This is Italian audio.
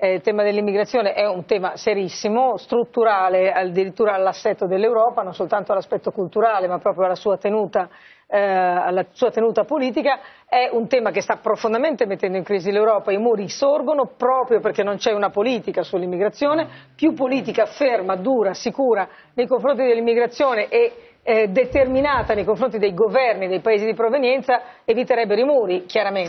eh, il tema dell'immigrazione è un tema serissimo, strutturale addirittura all'assetto dell'Europa, non soltanto all'aspetto culturale ma proprio alla sua tenuta eh, alla sua tenuta politica, è un tema che sta profondamente mettendo in crisi l'Europa. I muri sorgono proprio perché non c'è una politica sull'immigrazione, più politica ferma, dura, sicura nei confronti dell'immigrazione e eh, determinata nei confronti dei governi dei paesi di provenienza eviterebbero i muri, chiaramente.